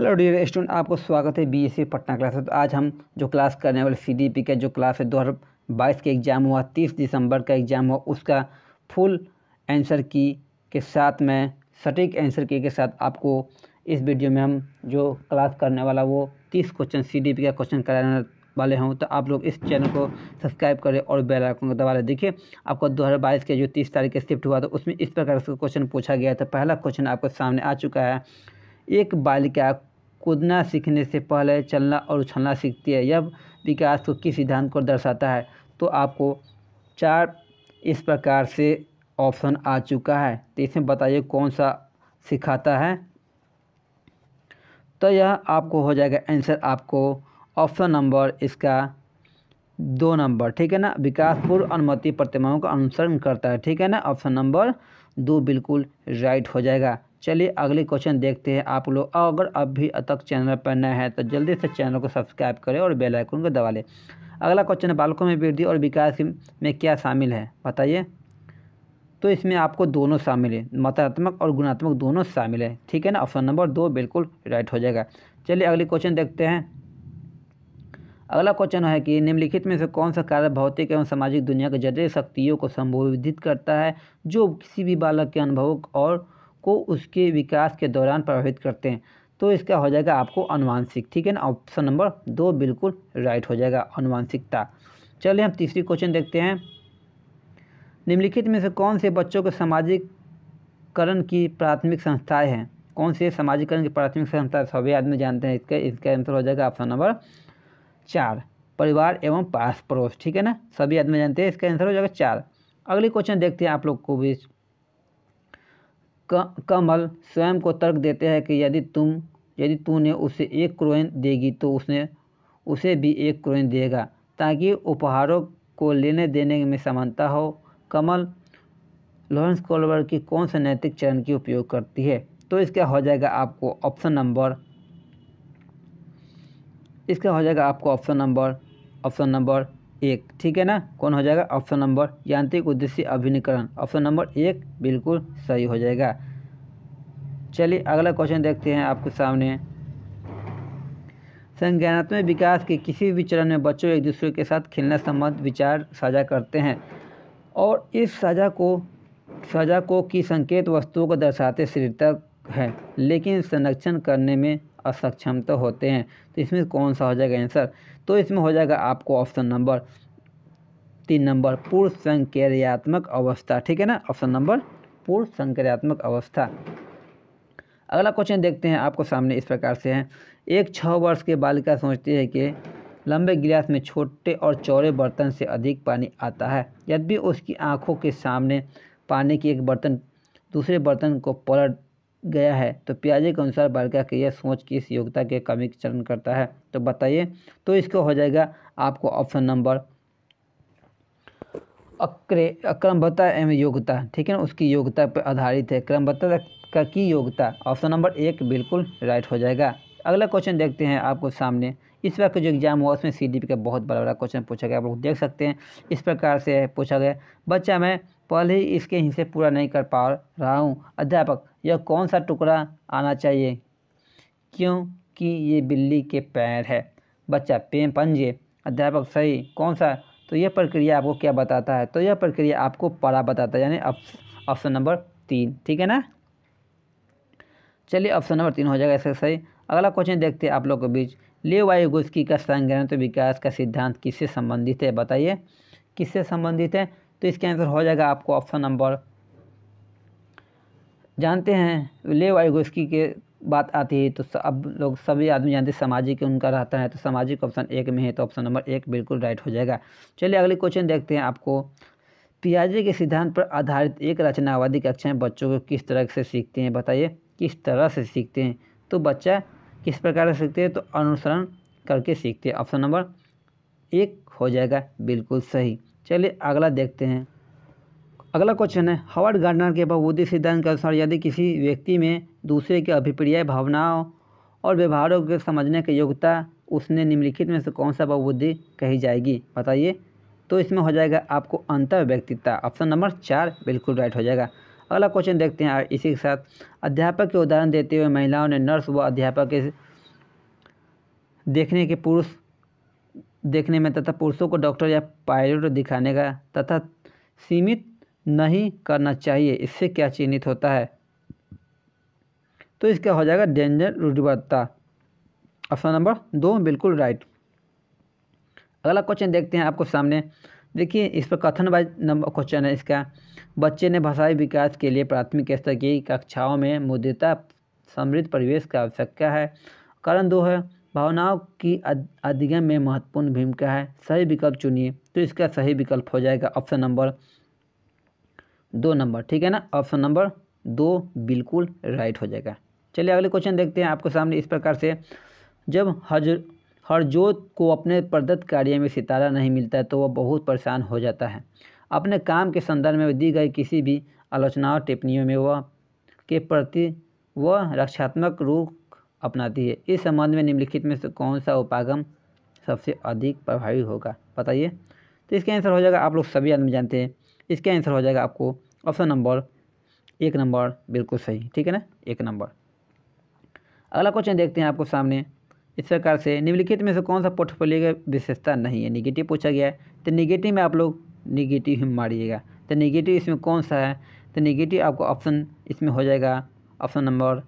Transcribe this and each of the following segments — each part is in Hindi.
हेलो डियर स्टूडेंट आपको स्वागत है बीएससी पटना क्लास में तो आज हम जो क्लास करने वाले सीडीपी का जो क्लास है दो हज़ार बाईस के एग्ज़ाम हुआ तीस दिसंबर का एग्ज़ाम हुआ उसका फुल आंसर की के साथ में सटीक आंसर की के साथ आपको इस वीडियो में हम जो क्लास करने वाला वो तीस क्वेश्चन सीडीपी का क्वेश्चन कराने वाले हों तो आप लोग इस चैनल को सब्सक्राइब करें और बेल आइकन को दबा लें देखिए आपको 2022 के जो 30 तारीख का शिफ्ट हुआ था तो उसमें इस प्रकार से क्वेश्चन पूछा गया था तो पहला क्वेश्चन आपके सामने आ चुका है एक बालिका कूदना सीखने से पहले चलना और उछलना सीखती है यह विकास को किस सिद्धांत को दर्शाता है तो आपको चार इस प्रकार से ऑप्शन आ चुका है तो इसमें बताइए कौन सा सिखाता है तो यह आपको हो जाएगा आंसर आपको ऑप्शन नंबर इसका दो नंबर ठीक है ना विकास पूर्व अनुमति प्रतिमाओं का अनुसरण करता है ठीक है ना ऑप्शन नंबर दो बिल्कुल राइट हो जाएगा चलिए अगले क्वेश्चन देखते हैं आप लोग अगर अभी तक चैनल पर नए हैं तो जल्दी से चैनल को सब्सक्राइब करें और बेल आइकन को दबा लें अगला क्वेश्चन है बालकों में वृद्धि और विकास में क्या शामिल है बताइए तो इसमें आपको दोनों शामिल है मात्रात्मक और गुणात्मक दोनों शामिल है ठीक है ना ऑप्शन नंबर दो बिल्कुल राइट हो जाएगा चलिए अगले क्वेश्चन देखते हैं अगला क्वेश्चन है कि निम्नलिखित में से कौन सा कार्य भौतिक एवं सामाजिक दुनिया के जटिल शक्तियों को संबोधित करता है जो किसी भी बालक के अनुभव और को उसके विकास के दौरान प्रभावित करते हैं तो इसका हो जाएगा आपको अनुवांशिक ठीक है ना ऑप्शन नंबर दो बिल्कुल राइट हो जाएगा अनुवांशिकता चलिए हम तीसरी क्वेश्चन देखते हैं निम्नलिखित में से कौन से बच्चों के सामाजिककरण की प्राथमिक संस्थाएँ हैं कौन से सामाजिकरण की प्राथमिक संस्था सभी आदमी जानते हैं इसका इसका आंसर हो जाएगा ऑप्शन नंबर चार परिवार एवं पास पड़ोस ठीक है ना सभी आदमी जानते हैं इसका आंसर हो जाएगा चार अगले क्वेश्चन देखते हैं आप लोग को भी कमल स्वयं को तर्क देते हैं कि यदि तुम यदि तूने उसे एक क्रोइन देगी तो उसने उसे भी एक क्रोइन देगा ताकि उपहारों को लेने देने में समानता हो कमल लॉरेंस कोलवर की कौन से नैतिक चरण की उपयोग करती है तो इसका हो जाएगा आपको ऑप्शन नंबर इसका हो जाएगा आपको ऑप्शन नंबर ऑप्शन नंबर एक ठीक है ना कौन हो जाएगा ऑप्शन नंबर यांत्रिक उद्देश्य अभिनीकरण ऑप्शन नंबर एक बिल्कुल सही हो जाएगा चलिए अगला क्वेश्चन देखते हैं आपके सामने संज्ञानात्मक विकास के किसी भी चरण में बच्चों एक दूसरे के साथ खेलने संबंध विचार साझा करते हैं और इस साझा को साझा को की संकेत वस्तुओं को दर्शाते श्रीतक है लेकिन संरक्षण करने में असक्षम तो होते हैं तो इसमें कौन सा हो जाएगा आंसर तो इसमें हो जाएगा आपको ऑप्शन नंबर तीन नंबर पूर्व संक्रियात्मक अवस्था ठीक है ना ऑप्शन नंबर पूर्व संक्रियात्मक अवस्था अगला क्वेश्चन देखते हैं आपको सामने इस प्रकार से है एक छः वर्ष के बालिका सोचती है कि लंबे गिलास में छोटे और चौड़े बर्तन से अधिक पानी आता है यद्य उसकी आंखों के सामने पानी की एक बर्तन दूसरे बर्तन को पलट गया है तो पियाजे के अनुसार बालिका की यह सोच की इस योग्यता के कमी का चरण करता है तो बताइए तो इसका हो जाएगा आपको ऑप्शन नंबर अक्रे अक्रमबता एवं योग्यता ठीक है ना उसकी योग्यता पर आधारित है क्रमबता का की योग्यता ऑप्शन नंबर एक बिल्कुल राइट हो जाएगा अगला क्वेश्चन देखते हैं आपको सामने इस बार का जो एग्जाम हुआ उसमें सी का बहुत बड़ा बड़ा क्वेश्चन पूछा गया आप लोग देख सकते हैं इस प्रकार से पूछा गया बच्चा में पहले ही इसके हिस्से पूरा नहीं कर पा रहा हूँ अध्यापक यह कौन सा टुकड़ा आना चाहिए क्योंकि ये बिल्ली के पैर है बच्चा पे पंजे अध्यापक सही कौन सा तो यह प्रक्रिया आपको क्या बताता है तो यह प्रक्रिया आपको पड़ा बताता है यानी ऑप्शन नंबर तीन ठीक है ना चलिए ऑप्शन नंबर तीन हो जाएगा ऐसे सही अगला क्वेश्चन देखते हैं आप लोगों के बीच ले वायु गुस्की का संग्रहण तो विकास का सिद्धांत किससे संबंधित है बताइए किससे संबंधित है तो इसका आंसर हो जाएगा आपको ऑप्शन नंबर जानते हैं लेव आयोगोस्की के बात आती है तो अब लोग सभी आदमी जानते हैं सामाजिक उनका रहता है तो सामाजिक ऑप्शन एक में है तो ऑप्शन नंबर एक बिल्कुल राइट हो जाएगा चलिए अगले क्वेश्चन देखते हैं आपको पियाजे के सिद्धांत पर आधारित एक रचनावादी कक्षाएँ बच्चों को किस तरह से सीखते हैं बताइए किस तरह से सीखते हैं तो बच्चा किस प्रकार से सीखते हैं तो अनुसरण करके सीखते हैं ऑप्शन नंबर एक हो जाएगा बिल्कुल सही चलिए अगला देखते हैं अगला क्वेश्चन है हवर्ड गार्डनर के बहुबुद्धि सिद्धांत के अनुसार यदि किसी व्यक्ति में दूसरे के अभिप्रिय भावनाओं और व्यवहारों के समझने की योग्यता उसने निम्नलिखित में से कौन सा बहुबुद्धि कही जाएगी बताइए तो इसमें हो जाएगा आपको अंतर व्यक्तित्व ऑप्शन नंबर चार बिल्कुल राइट हो जाएगा अगला क्वेश्चन देखते हैं इसी के साथ अध्यापक के उदाहरण देते हुए महिलाओं ने नर्स व अध्यापक के देखने के पुरुष देखने में तथा पुरुषों को डॉक्टर या पायलट दिखाने का तथा सीमित नहीं करना चाहिए इससे क्या चिन्हित होता है तो इसका हो जाएगा डेंजर रुटवत्ता ऑप्शन नंबर दो बिल्कुल राइट अगला क्वेश्चन देखते हैं आपको सामने देखिए इस पर कथन वाइज नंबर क्वेश्चन है इसका बच्चे ने भाषाई विकास के लिए प्राथमिक स्तर की कक्षाओं में मुद्रता समृद्ध परिवेश का आवश्यकता है कारण दो है भावनाओं की अधिगम में महत्वपूर्ण भूमिका है सही विकल्प चुनिए तो इसका सही विकल्प हो जाएगा ऑप्शन नंबर दो नंबर ठीक है ना ऑप्शन नंबर दो बिल्कुल राइट हो जाएगा चलिए अगले क्वेश्चन देखते हैं आपके सामने इस प्रकार से जब हज हरजोत को अपने प्रदत्त कार्य में सितारा नहीं मिलता तो वह बहुत परेशान हो जाता है अपने काम के संदर्भ में दी गई किसी भी आलोचनाओं टिप्पणियों में वह के प्रति वह रक्षात्मक रूप अपनाती है इस संबंध में निम्नलिखित में से कौन सा उपागम सबसे अधिक प्रभावी होगा बताइए तो इसका आंसर हो जाएगा आप लोग सभी आदमी जानते हैं इसका आंसर हो जाएगा आपको ऑप्शन नंबर एक नंबर बिल्कुल सही ठीक है ना एक नंबर अगला क्वेश्चन देखते हैं आपको सामने इस प्रकार से निम्नलिखित में से कौन सा पोर्टफोलियो की विशेषता नहीं है निगेटिव पूछा गया है तो निगेटिव में आप लोग निगेटिव ही मारिएगा तो निगेटिव इसमें कौन सा है तो निगेटिव आपको ऑप्शन इसमें हो जाएगा ऑप्शन नंबर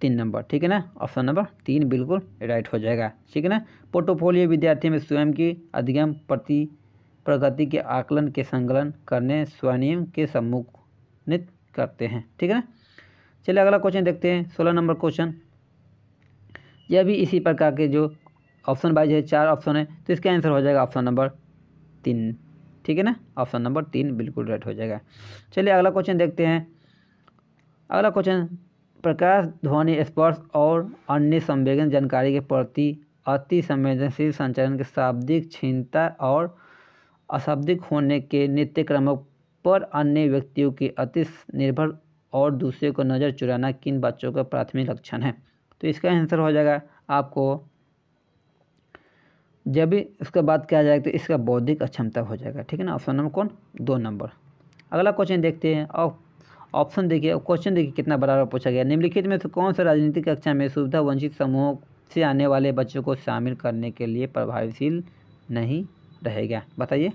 तीन नंबर ठीक है ना ऑप्शन नंबर तीन बिल्कुल राइट हो जाएगा ठीक है ना पोर्टोफोलियो विद्यार्थी में स्वयं की अधिगम प्रति प्रगति के आकलन के संकलन करने स्वनियम के सम्मुखित करते हैं ठीक है ना चलिए अगला क्वेश्चन देखते हैं सोलह नंबर क्वेश्चन यह भी इसी प्रकार के जो ऑप्शन वाइज है चार ऑप्शन है तो इसका आंसर हो जाएगा ऑप्शन नंबर तीन ठीक है ना ऑप्शन नंबर तीन बिल्कुल राइट हो जाएगा चलिए अगला क्वेश्चन देखते हैं अगला क्वेश्चन प्रकाश ध्वनि स्पर्श और अन्य संवेदन जानकारी के प्रति अति संवेदनशील संचरण के शाब्दिक क्षीणता और अशाब्दिक होने के नित्य क्रमों पर अन्य व्यक्तियों की अति निर्भर और दूसरे को नज़र चुराना किन बच्चों का प्राथमिक लक्षण है तो इसका आंसर हो जाएगा आपको जब भी उसका बात किया जाएगा तो इसका बौद्धिक अक्षमता हो जाएगा ठीक है ना ऑप्शन नंबर कौन दो नंबर अगला क्वेश्चन देखते हैं और ऑप्शन देखिए क्वेश्चन देखिए कितना बराबर पूछा गया निम्नलिखित में से कौन सा राजनीतिक कक्षा में सुविधा वंचित समूहों से आने वाले बच्चों को शामिल करने के लिए प्रभावशील नहीं रहेगा बताइए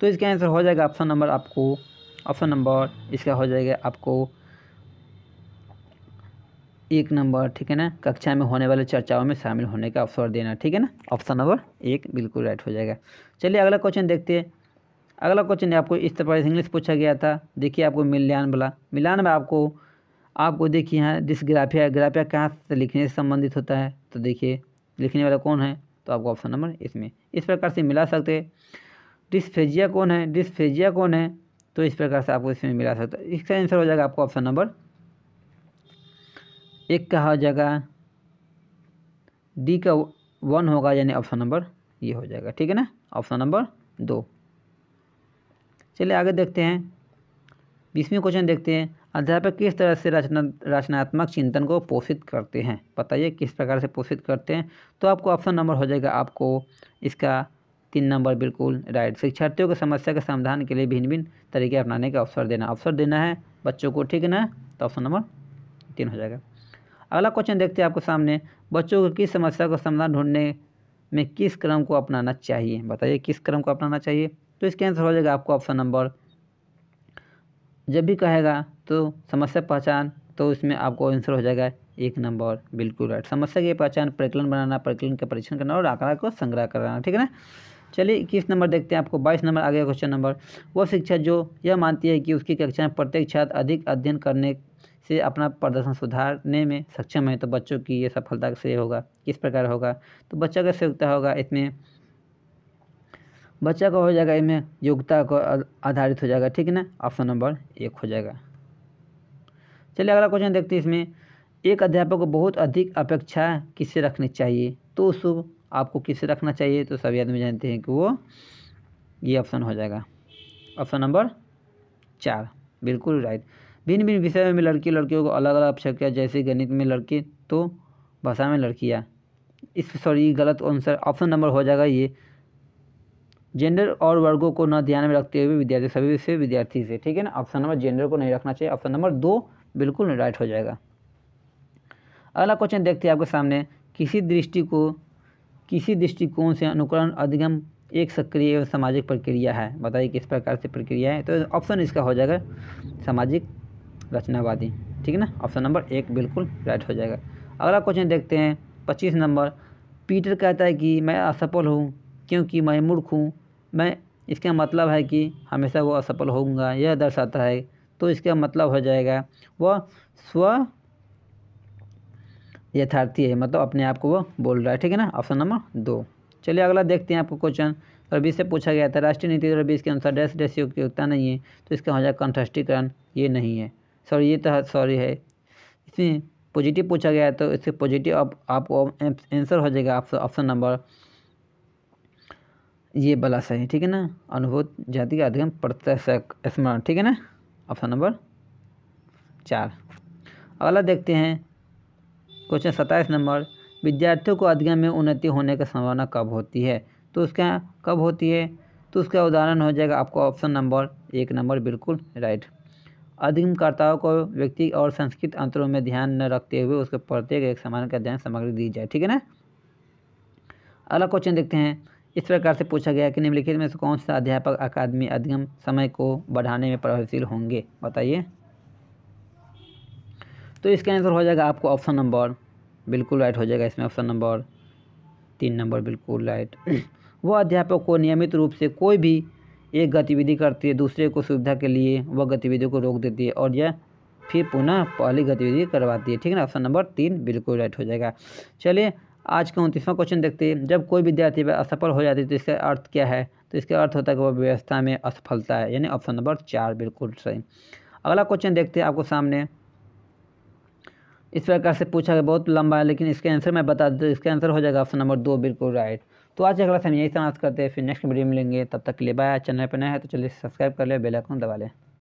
तो इसका आंसर हो जाएगा ऑप्शन नंबर आपको ऑप्शन नंबर इसका हो जाएगा आपको एक नंबर ठीक है ना कक्षा में होने वाले चर्चाओं में शामिल होने का अवसर देना ठीक है ना ऑप्शन नंबर एक बिल्कुल राइट हो जाएगा चलिए अगला क्वेश्चन देखते हैं अगला क्वेश्चन है आपको इस तरह इंग्लिश पूछा गया था देखिए आपको मिलान वाला मिलान में आपको आपको देखिए यहाँ डिसग्राफिया ग्राफिया कहाँ से लिखने से संबंधित होता है तो देखिए लिखने वाला कौन है तो आपको ऑप्शन नंबर इसमें इस प्रकार से मिला सकते डिसफेजिया कौन है डिसफेजिया कौन है तो इस प्रकार से आपको इसमें मिला सकता है इसका आंसर हो जाएगा आपको ऑप्शन नंबर एक का हो जाएगा डी का वन होगा यानी ऑप्शन नंबर ये हो जाएगा ठीक है ना ऑप्शन नंबर दो चलिए आगे देखते हैं बीसवीं क्वेश्चन देखते हैं अध्यापक किस तरह से रचना रचनात्मक चिंतन को पोषित करते हैं बताइए किस प्रकार से पोषित करते हैं तो आपको ऑप्शन नंबर हो जाएगा आपको इसका तीन नंबर बिल्कुल राइट शिक्षार्थियों के समस्या के समाधान के लिए भिन्न भिन्न तरीके अपनाने का अवसर देना अवसर देना है बच्चों को ठीक ना तो ऑप्शन नंबर तीन हो जाएगा अगला क्वेश्चन देखते हैं आपके सामने बच्चों को किस समस्या का समाधान ढूंढने में किस क्रम को अपनाना चाहिए बताइए किस क्रम को अपनाना चाहिए तो इसके आंसर हो जाएगा आपको ऑप्शन नंबर जब भी कहेगा तो समस्या पहचान तो इसमें आपको आंसर हो जाएगा एक नंबर बिल्कुल राइट समस्या की पहचान प्रकलन बनाना प्रकलन का परीक्षण करना और आंकड़ा को संग्रह कराना ठीक है ना चलिए इक्कीस नंबर देखते हैं आपको बाईस नंबर आ गया क्वेश्चन नंबर वह शिक्षा जो यह मानती है कि उसकी कक्षा में प्रत्येक छात्र अधिक अध्ययन करने से अपना प्रदर्शन सुधारने में सक्षम है तो बच्चों की ये सफलता से होगा किस प्रकार होगा तो बच्चा का सहयोगता होगा इसमें बच्चा का हो जाएगा इसमें योग्यता को आधारित हो जाएगा ठीक है ना ऑप्शन नंबर एक हो जाएगा चलिए अगला क्वेश्चन देखते हैं इसमें एक अध्यापक को बहुत अधिक अपेक्षा किससे रखनी चाहिए तो उसको आपको किससे रखना चाहिए तो सभी आदमी जानते हैं कि वो ये ऑप्शन हो जाएगा ऑप्शन नंबर चार बिल्कुल राइट भिन्न भिन्न विषय में लड़की लड़कियों को अलग अलग अपेक्षा जैसे गणित में लड़के तो भाषा में लड़कियाँ इस सॉरी गलत आंसर ऑप्शन नंबर हो जाएगा ये जेंडर और वर्गों को न ध्यान में रखते हुए विद्यार्थी सभी से विद्यार्थी से ठीक है ना ऑप्शन नंबर जेंडर को नहीं रखना चाहिए ऑप्शन नंबर दो बिल्कुल राइट हो जाएगा अगला क्वेश्चन देखते हैं आपके सामने किसी दृष्टि को किसी दृष्टिकोण से अनुकरण अधिगम एक सक्रिय एवं सामाजिक प्रक्रिया है बताइए किस प्रकार से प्रक्रिया है तो ऑप्शन इसका हो जाएगा सामाजिक रचनावादी ठीक है ना ऑप्शन नंबर एक बिल्कुल राइट हो जाएगा अगला क्वेश्चन देखते हैं पच्चीस नंबर पीटर कहता है कि मैं असफल हूँ क्योंकि मैं मूर्ख हूँ मैं इसका मतलब है कि हमेशा वो असफल होगा यह दर्शाता है तो इसका मतलब हो जाएगा वह स्व यथार्थी है मतलब अपने आप को वो बोल रहा है ठीक है ना ऑप्शन नंबर दो चलिए अगला देखते हैं आपको क्वेश्चन और बीस से पूछा गया था राष्ट्रीय नीति और बीस इसके अनुसार डैश डैश योग्यता नहीं है तो इसका हो जाएगा कंठष्टीकरण ये नहीं है सॉरी ये तो सॉरी है इसमें पॉजिटिव पूछा गया है तो इससे पॉजिटिव आप आपको आंसर हो जाएगा ऑप्शन नंबर ये वाला सही ठीक है ना अनुभूत जाति का अधिगम प्रत्यक्षक स्मरण ठीक है ना ऑप्शन नंबर चार अगला देखते हैं क्वेश्चन सत्ताईस नंबर विद्यार्थियों को अधिगम में उन्नति होने की संभावना कब होती है तो उसका कब होती है तो उसका उदाहरण हो जाएगा आपको ऑप्शन नंबर एक नंबर बिल्कुल राइट अधिगमकर्ताओं को व्यक्ति और संस्कृत अंतरों में ध्यान न रखते हुए उसके प्रत्येक एक समान का अध्ययन सामग्री दी जाए ठीक है ना अगला क्वेश्चन देखते हैं इस प्रकार से पूछा गया कि निम्नलिखित में से कौन सा अध्यापक अकादमी अधिगम समय को बढ़ाने में प्रभावशील होंगे बताइए तो इसका आंसर हो जाएगा आपको ऑप्शन नंबर बिल्कुल राइट हो जाएगा इसमें ऑप्शन नंबर तीन नंबर बिल्कुल राइट वह अध्यापक को नियमित रूप से कोई भी एक गतिविधि करती है दूसरे को सुविधा के लिए वह गतिविधि को रोक देती है और यह फिर पुनः पहली गतिविधि करवाती है ठीक है ना ऑप्शन नंबर तीन बिल्कुल राइट हो जाएगा चलिए आज का उनतीसवां क्वेश्चन देखते हैं जब कोई विद्यार्थी असफल हो जाती है तो इसका अर्थ क्या है तो इसका अर्थ होता है कि वह व्यवस्था में असफलता है यानी ऑप्शन नंबर चार बिल्कुल सही अगला क्वेश्चन देखते हैं आपको सामने इस प्रकार से पूछा गया बहुत लंबा है लेकिन इसका आंसर मैं बता दूँ इसका आंसर हो जाएगा ऑप्शन नंबर दो बिल्कुल राइट तो आज अगला सामने यही समाप्त करते हैं फिर नेक्स्ट वीडियो मिलेंगे तब तक के लिए बाय चैनल पर नया है तो चलिए सब्सक्राइब कर ले बेलाइकन दबा लें